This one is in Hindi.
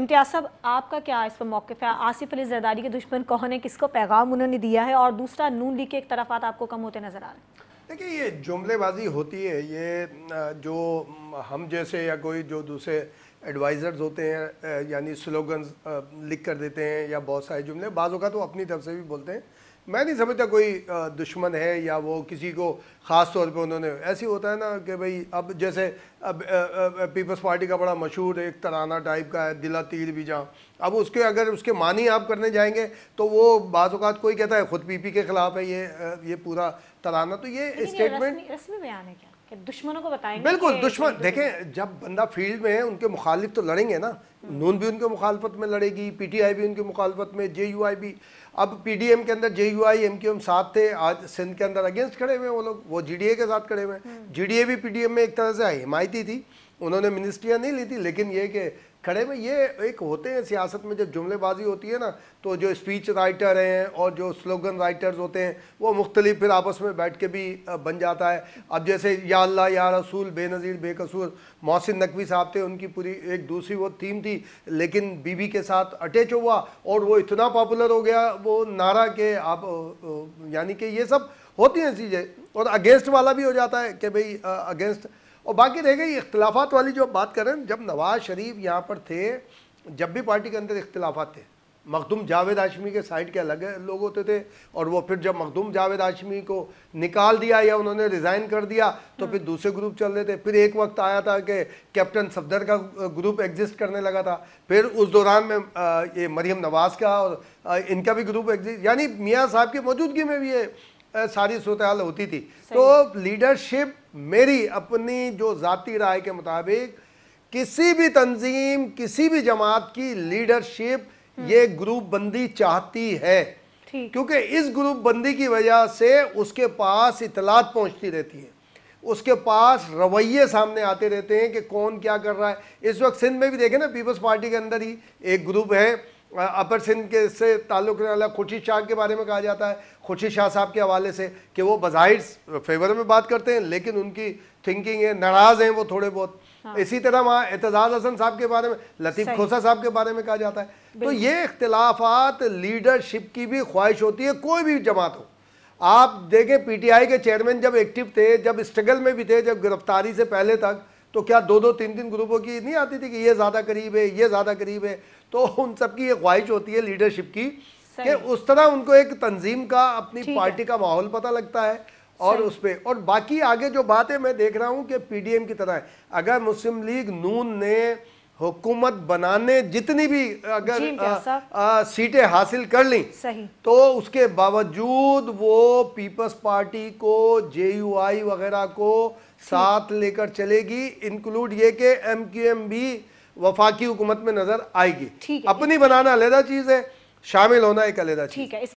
इम्तियाज साहब आपका क्या इस पर मौकफ है आसिफ अली जरदारी के दुश्मन कौन है किसको पैगाम उन्होंने दिया है और दूसरा नून लीग के एक तरफ आपको कम होते नज़र आ रहे हैं देखिए ये जुमलेबाजी होती है ये जो हम जैसे या कोई जो दूसरे एडवाइज़र्स होते हैं यानी स्लोगन्स लिख कर देते हैं या बहुत सारे जुमले बाज़ों का तो अपनी तरफ से भी बोलते हैं मैं नहीं समझता कोई दुश्मन है या वो किसी को ख़ास तौर पे उन्होंने ऐसे होता है ना कि भाई अब जैसे अब पीपल्स पार्टी का बड़ा मशहूर एक तराना टाइप का है दिला तीर भी जहाँ अब उसके अगर उसके मानी आप करने जाएंगे तो वो बाज़ात कोई कहता है ख़ुद पीपी के ख़िलाफ़ है ये ये पूरा तराना तो ये स्टेटमेंट रस्मी, बयान है क्या दुश्मनों को बताएंगे बिल्कुल दुश्मन देखें जब बंदा फील्ड में है उनके मुखालिफ तो लड़ेंगे ना हम्म। नून भी उनके मुखालफत में लड़ेगी पीटीआई भी उनके मुखालफत में जे यू आई भी अब पीडीएम के अंदर J U I M Q M साथ थे आज सिंध के अंदर अगेंस्ट खड़े हुए वो लोग वो ए के साथ खड़े हुए हैं हम्म। ए भी पीडीएम में एक तरह से हिमायती थी उन्होंने मिनिस्ट्रियाँ नहीं ली थी लेकिन ये कि खड़े में ये एक होते हैं सियासत में जब जुमलेबाजी होती है ना तो जो स्पीच राइटर हैं और जो स्लोगन राइटर्स होते हैं वो मुख्तलिफ फिर आपस में बैठ के भी बन जाता है अब जैसे या अल्लाह या रसूल बेनज़ीर बेकसूर मोहसिन नकवी साहब थे उनकी पूरी एक दूसरी वो थीम थी लेकिन बीबी के साथ अटैच हुआ और वो इतना पॉपुलर हो गया वो नारा के आप यानी कि ये सब होती हैं चीज़ें और अगेंस्ट वाला भी हो जाता है कि भाई अगेंस्ट और बाकी रह गई इख्तलाफात वाली जो बात करें जब नवाज़ शरीफ यहाँ पर थे जब भी पार्टी के अंदर इख्तलाफात थे मखदूम जावेद हाशमी के साइड के अलग लोग होते थे और वो फिर जब मखदूम जावेद हाशमी को निकाल दिया या उन्होंने रिज़ाइन कर दिया तो हम्म। फिर दूसरे ग्रुप चल रहे थे फिर एक वक्त आया था कि कैप्टन सफदर का ग्रुप एग्जिस्ट करने लगा था फिर उस दौरान में ये मरीम नवाज़ का और इनका भी ग्रुप एग्जिस्ट यानी मियाँ साहब की मौजूदगी में भी ये सारी सूरत हाल होती थी तो लीडरशिप मेरी अपनी जो ज़ाती राय के मुताबिक किसी भी तंजीम किसी भी जमात की लीडरशिप हम्म। ये ग्रुप बंदी चाहती है क्योंकि इस ग्रुप बंदी की वजह से उसके पास इतलात पहुंचती रहती है उसके पास रवैये सामने आते रहते हैं कि कौन क्या कर रहा है इस वक्त सिंध में भी देखें ना पीपल्स पार्टी के अंदर ही एक ग्रुप है अपर सिंध के से ताल्लुक़ रहने वाला खुशी शाह के बारे में कहा जाता है ख़ुर्शीद शाह साहब के हवाले से कि वो बज़ाहिर फेवर में बात करते हैं लेकिन उनकी थिंकिंग है नाराज़ हैं वो थोड़े बहुत हाँ। इसी तरह वहाँ एतजाज़ हसन साहब के बारे में लतीफ़ खोसा साहब के बारे में कहा जाता है तो ये इख्तलाफात लीडरशिप की भी ख्वाहिश होती है कोई भी जमात हो आप देखें पीटीआई के चेयरमैन जब एक्टिव थे जब स्ट्रगल में भी थे जब गिरफ्तारी से पहले तक तो क्या दो दो तीन तीन ग्रुपों की नहीं आती थी कि ये ज़्यादा करीब है ये ज़्यादा करीब है तो उन सबकी ये ख्वाहिश होती है लीडरशिप की कि उस तरह उनको एक तंजीम का अपनी पार्टी का माहौल पता लगता है और उस पर और बाकी आगे जो बात है मैं देख रहा हूँ कि पीडीएम की तरह अगर मुस्लिम लीग नून ने हुकूमत बनाने जितनी भी अगर सीटें हासिल कर ली सही तो उसके बावजूद वो पीपल्स पार्टी को आई वगैरह को साथ लेकर चलेगी इंक्लूड ये कि एम भी वफाकी हुकूमत में नजर आएगी अपनी बनाना अलहदा चीज़ है शामिल होना एक अलहदा चीज़ है